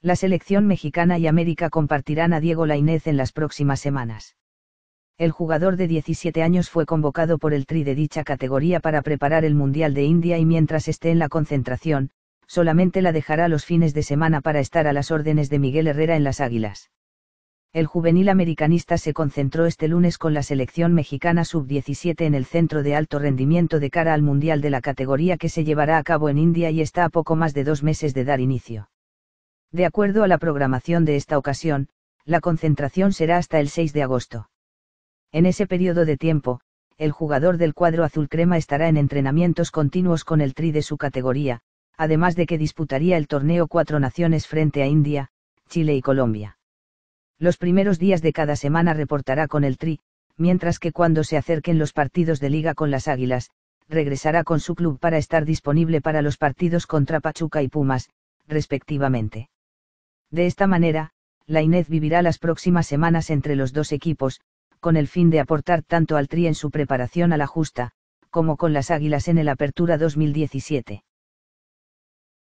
La selección mexicana y América compartirán a Diego Lainez en las próximas semanas. El jugador de 17 años fue convocado por el Tri de dicha categoría para preparar el Mundial de India y mientras esté en la concentración, solamente la dejará los fines de semana para estar a las órdenes de Miguel Herrera en las Águilas. El juvenil americanista se concentró este lunes con la selección mexicana sub-17 en el centro de alto rendimiento de cara al Mundial de la categoría que se llevará a cabo en India y está a poco más de dos meses de dar inicio. De acuerdo a la programación de esta ocasión, la concentración será hasta el 6 de agosto. En ese periodo de tiempo, el jugador del cuadro azul crema estará en entrenamientos continuos con el tri de su categoría, además de que disputaría el torneo Cuatro Naciones frente a India, Chile y Colombia. Los primeros días de cada semana reportará con el tri, mientras que cuando se acerquen los partidos de liga con las Águilas, regresará con su club para estar disponible para los partidos contra Pachuca y Pumas, respectivamente. De esta manera, la Inés vivirá las próximas semanas entre los dos equipos, con el fin de aportar tanto al Tri en su preparación a la justa, como con las Águilas en el Apertura 2017.